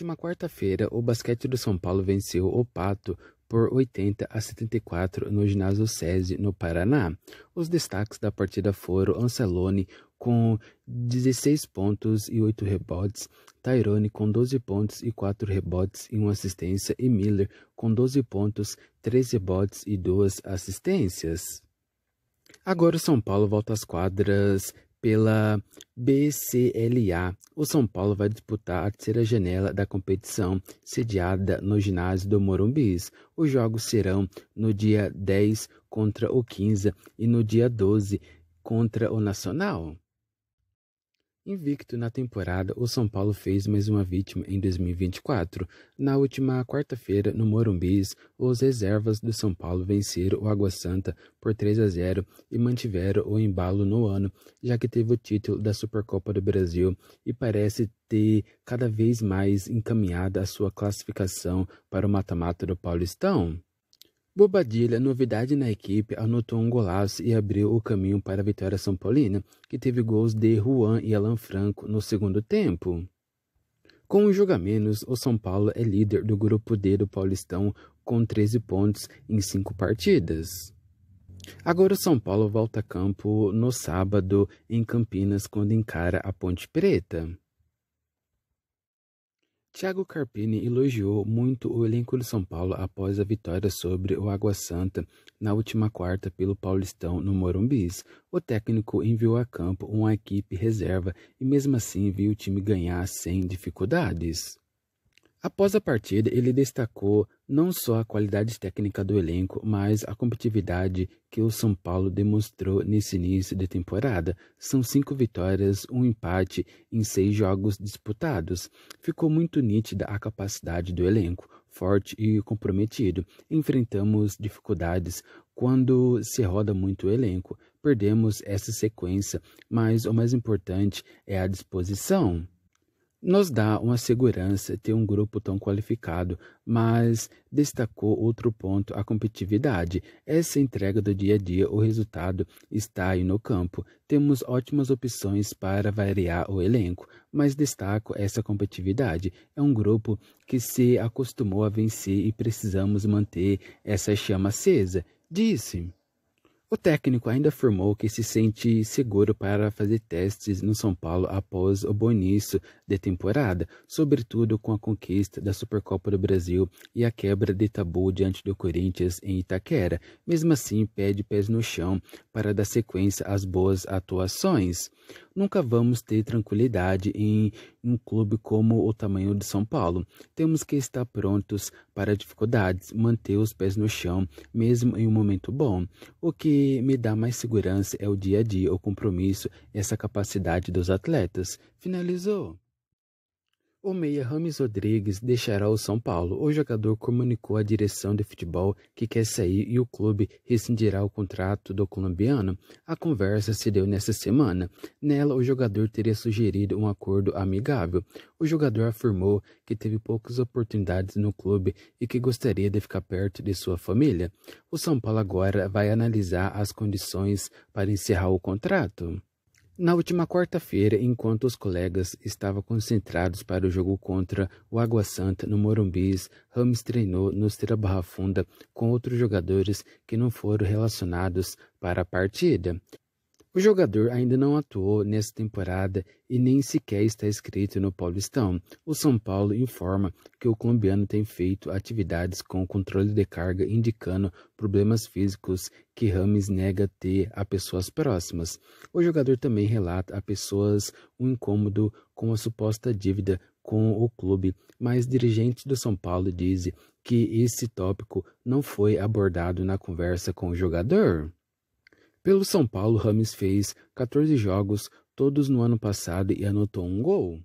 última quarta-feira, o basquete do São Paulo venceu o Pato por 80 a 74 no ginásio SESI, no Paraná. Os destaques da partida foram Ancelone com 16 pontos e 8 rebotes, Tyrone com 12 pontos e 4 rebotes e 1 assistência e Miller com 12 pontos, 3 rebotes e 2 assistências. Agora o São Paulo volta às quadras pela BCLA. O São Paulo vai disputar a terceira janela da competição, sediada no ginásio do Morumbis. Os jogos serão no dia 10 contra o 15 e no dia 12 contra o Nacional. Invicto na temporada, o São Paulo fez mais uma vítima em 2024. Na última quarta-feira, no Morumbis, os reservas do São Paulo venceram o Água Santa por 3 a 0 e mantiveram o embalo no ano, já que teve o título da Supercopa do Brasil e parece ter cada vez mais encaminhada a sua classificação para o mata-mata do Paulistão. Bobadilha, novidade na equipe, anotou um golaço e abriu o caminho para a vitória São Paulina, que teve gols de Juan e Alan Franco no segundo tempo. Com um jogo a menos, o São Paulo é líder do grupo D do Paulistão com 13 pontos em 5 partidas. Agora o São Paulo volta a campo no sábado em Campinas quando encara a Ponte Preta. Tiago Carpini elogiou muito o elenco de São Paulo após a vitória sobre o Água Santa na última quarta pelo Paulistão no Morumbis. O técnico enviou a campo uma equipe reserva e mesmo assim viu o time ganhar sem dificuldades. Após a partida, ele destacou não só a qualidade técnica do elenco, mas a competitividade que o São Paulo demonstrou nesse início de temporada. São cinco vitórias, um empate em seis jogos disputados. Ficou muito nítida a capacidade do elenco, forte e comprometido. Enfrentamos dificuldades quando se roda muito o elenco. Perdemos essa sequência, mas o mais importante é a disposição. Nos dá uma segurança ter um grupo tão qualificado, mas destacou outro ponto, a competitividade. Essa entrega do dia a dia, o resultado está aí no campo. Temos ótimas opções para variar o elenco, mas destaco essa competitividade. É um grupo que se acostumou a vencer e precisamos manter essa chama acesa, disse. O técnico ainda afirmou que se sente seguro para fazer testes no São Paulo após o bom início de temporada, sobretudo com a conquista da Supercopa do Brasil e a quebra de tabu diante do Corinthians em Itaquera. Mesmo assim, pede pés no chão para dar sequência às boas atuações nunca vamos ter tranquilidade em um clube como o tamanho de São Paulo. Temos que estar prontos para dificuldades, manter os pés no chão, mesmo em um momento bom. O que me dá mais segurança é o dia a dia, o compromisso, essa capacidade dos atletas. Finalizou. O meia Rames Rodrigues deixará o São Paulo. O jogador comunicou à direção de futebol que quer sair e o clube rescindirá o contrato do colombiano. A conversa se deu nesta semana. Nela, o jogador teria sugerido um acordo amigável. O jogador afirmou que teve poucas oportunidades no clube e que gostaria de ficar perto de sua família. O São Paulo agora vai analisar as condições para encerrar o contrato. Na última quarta-feira, enquanto os colegas estavam concentrados para o jogo contra o Água Santa no Morumbis, Rams treinou no Estrela Barra Funda com outros jogadores que não foram relacionados para a partida. O jogador ainda não atuou nesta temporada e nem sequer está escrito no Paulistão. O São Paulo informa que o colombiano tem feito atividades com controle de carga, indicando problemas físicos que Rames nega ter a pessoas próximas. O jogador também relata a pessoas um incômodo com a suposta dívida com o clube, mas dirigentes do São Paulo dizem que esse tópico não foi abordado na conversa com o jogador. Pelo São Paulo, Rames fez 14 jogos, todos no ano passado, e anotou um gol.